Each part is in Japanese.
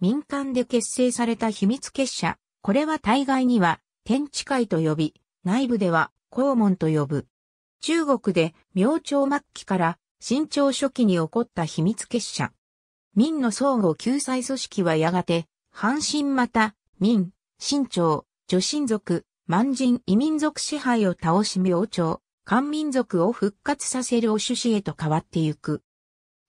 民間で結成された秘密結社、これは大概には天地会と呼び、内部では公門と呼ぶ。中国で明朝末期から新朝初期に起こった秘密結社。民の相互救済組織はやがて、阪神また、民、新朝、女神族、満人異民族支配を倒し明朝、漢民族を復活させるお趣旨へと変わってゆく。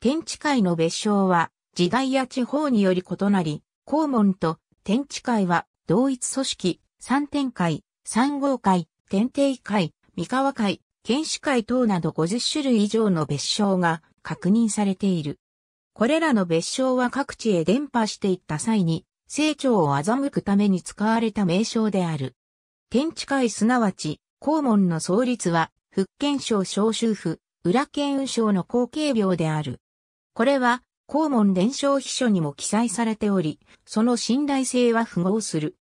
天地会の別称は、時代や地方により異なり、公門と天地会は同一組織、三天会、三号会、天帝会、三河会、剣士会等など50種類以上の別称が確認されている。これらの別称は各地へ伝播していった際に、成長を欺くために使われた名称である。天地会すなわち、公門の創立は、福建省召集府、裏県運省の後継病である。これは、公文伝承秘書にも記載されており、その信頼性は符合する。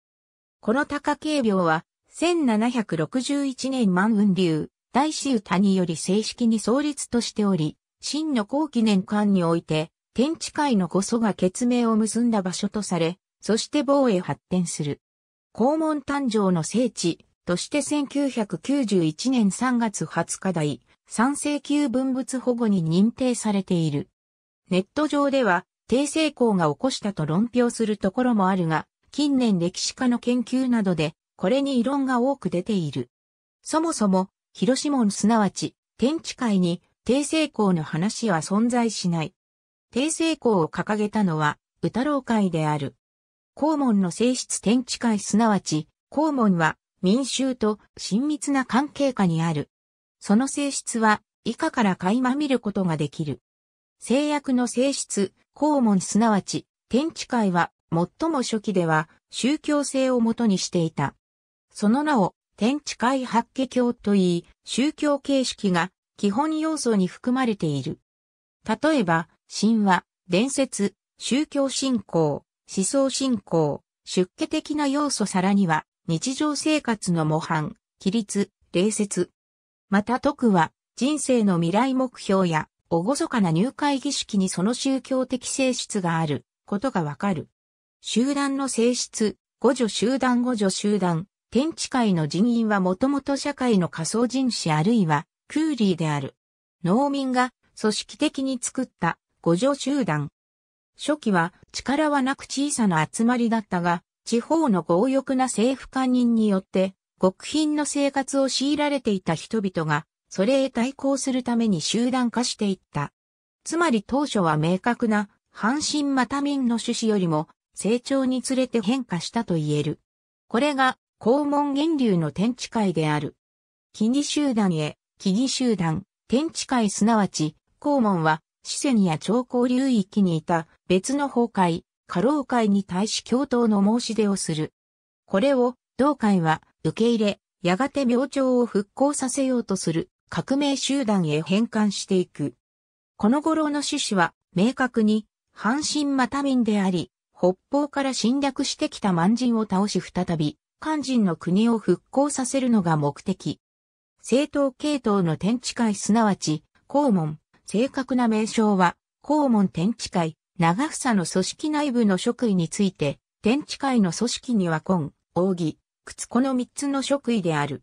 この高慶病は、1761年満雲流、大師歌により正式に創立としており、真の後期年間において、天地界のこそが決明を結んだ場所とされ、そして防衛発展する。公文誕生の聖地として1991年3月20日台、三世級文物保護に認定されている。ネット上では、低成功が起こしたと論評するところもあるが、近年歴史家の研究などで、これに異論が多く出ている。そもそも、広島門すなわち、天地界に、低成功の話は存在しない。低成功を掲げたのは、宇太郎会である。公門の性質天地会すなわち、公門は民衆と親密な関係下にある。その性質は以下から垣間見ることができる。制約の性質、公文すなわち、天地会は、最も初期では、宗教性をもとにしていた。その名を、天地会八家教といい、宗教形式が基本要素に含まれている。例えば、神話、伝説、宗教信仰、思想信仰、出家的な要素さらには、日常生活の模範、規律、礼節。また徳は、人生の未来目標やおごそかな入会儀式にその宗教的性質があることがわかる。集団の性質、五女集団五女集団、天地界の人員はもともと社会の仮想人種あるいはクーリーである。農民が組織的に作った五女集団。初期は力はなく小さな集まりだったが、地方の強欲な政府官人によって、極貧の生活を強いられていた人々がそれへ対抗するために集団化していった。つまり当初は明確な、阪神また民の趣旨よりも、成長につれて変化したと言える。これが、公文源流の天地会である。木々集団へ、木々集団、天地会すなわち、公文は、四川や長江流域にいた別の崩壊、過労会に対し共闘の申し出をする。これを、同会は受け入れ、やがて明朝を復興させようとする。革命集団へ変換していく。この頃の趣旨は明確に阪神また民であり、北方から侵略してきた満人を倒し再び、肝心の国を復興させるのが目的。政党系統の天地会すなわち、公門、正確な名称は、公門天地会、長房の組織内部の職位について、天地会の組織には根、扇、靴この三つの職位である。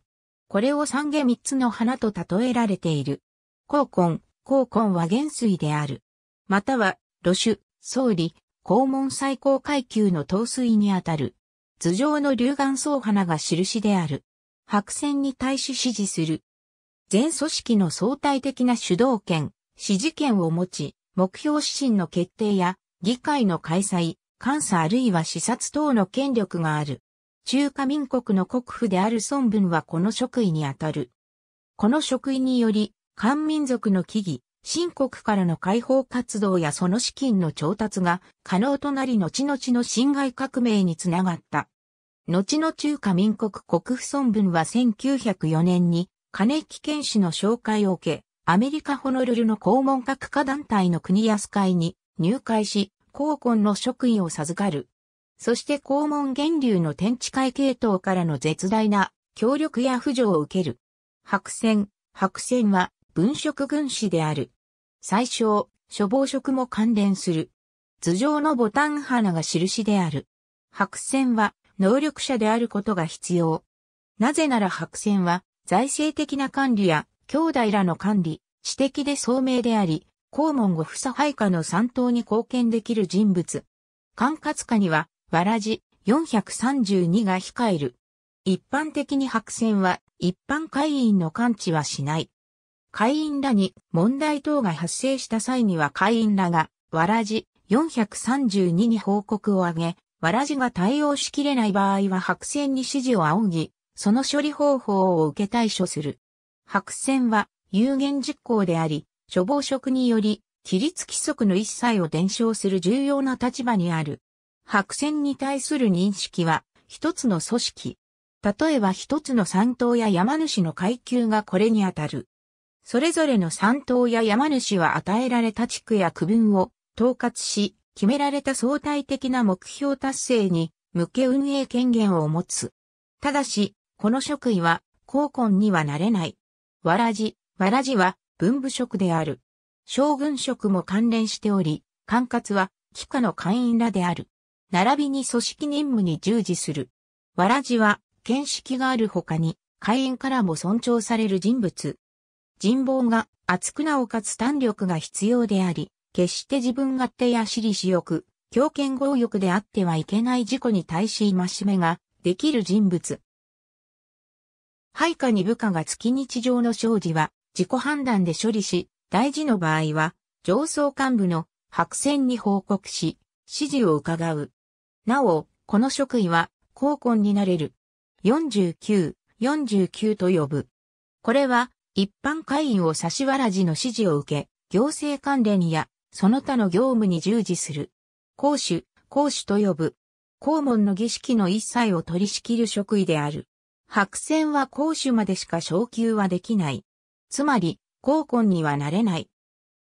これを三下三つの花と例えられている。高根、高根は元帥である。または、露主、総理、公門最高階級の陶水にあたる。頭上の龍眼草花が印である。白線に対し指示する。全組織の相対的な主導権、指示権を持ち、目標指針の決定や、議会の開催、監査あるいは視察等の権力がある。中華民国の国府である孫文はこの職位にあたる。この職位により、漢民族の木々、新国からの解放活動やその資金の調達が可能となり後々の侵害革命につながった。後の中華民国国府孫文は1904年に金木健氏の紹介を受け、アメリカホノルルの公文閣下団体の国安会に入会し、高根の職位を授かる。そして肛門源流の天地会系統からの絶大な協力や扶助を受ける。白線、白線は文職軍師である。最小、処防職も関連する。頭上のボタン花が印である。白線は能力者であることが必要。なぜなら白線は財政的な管理や兄弟らの管理、私的で聡明であり、肛門不房配下の三党に貢献できる人物。管轄下にはわらじ432が控える。一般的に白線は一般会員の感知はしない。会員らに問題等が発生した際には会員らがわらじ432に報告をあげ、わらじが対応しきれない場合は白線に指示を仰ぎ、その処理方法を受け対処する。白線は有限実行であり、処方職により、規律規則の一切を伝承する重要な立場にある。白線に対する認識は一つの組織。例えば一つの山頭や山主の階級がこれにあたる。それぞれの山頭や山主は与えられた地区や区分を統括し、決められた相対的な目標達成に向け運営権限を持つ。ただし、この職位は、高根にはなれない。わらじ、わらじは文部職である。将軍職も関連しており、管轄は、帰下の会員らである。並びに組織任務に従事する。わらじは、見識がある他に、会員からも尊重される人物。人望が厚くなおかつ単力が必要であり、決して自分勝手や私利私欲、強権強欲であってはいけない事故に対し戒めができる人物。配下に部下が月日上の生事は自己判断で処理し、大事の場合は上層幹部の白線に報告し、指示を伺う。なお、この職位は、高根になれる。49、49と呼ぶ。これは、一般会員を差しわらじの指示を受け、行政関連や、その他の業務に従事する。公主、公主と呼ぶ。公門の儀式の一切を取り仕切る職位である。白線は公主までしか昇給はできない。つまり、公根にはなれない。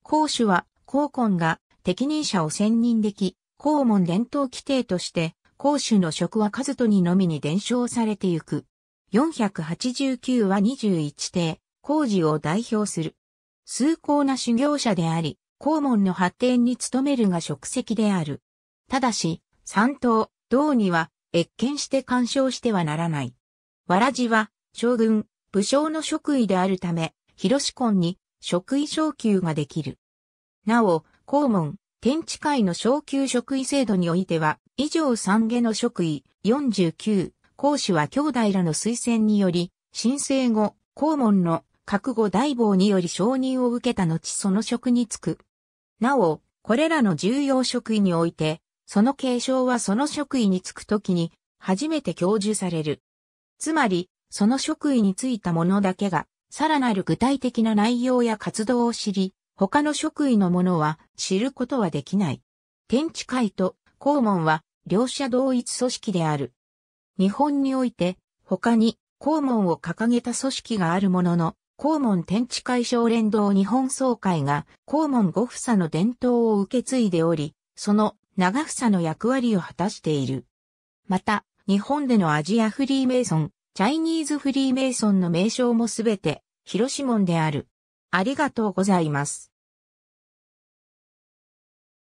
公主は、公根が適任者を選任でき、公文伝統規定として、公主の職は数とにのみに伝承されてゆく。489は21帝、工事を代表する。崇高な修行者であり、公文の発展に努めるが職責である。ただし、三党、道には、越見して干渉してはならない。わらじは、将軍、武将の職位であるため、広志婚に職位昇級ができる。なお、公文、天地会の昇級職位制度においては、以上三下の職位49、講師は兄弟らの推薦により、申請後、公門の覚悟大謀により承認を受けた後その職に就く。なお、これらの重要職位において、その継承はその職位に就くときに、初めて享受される。つまり、その職位に就いた者だけが、さらなる具体的な内容や活動を知り、他の職位の者は知ることはできない。天地会と公門は両者同一組織である。日本において他に公門を掲げた組織があるものの、公門天地会小連動日本総会が公門五房の伝統を受け継いでおり、その長房の役割を果たしている。また、日本でのアジアフリーメイソン、チャイニーズフリーメイソンの名称もすべて、広島である。ありがとうございます。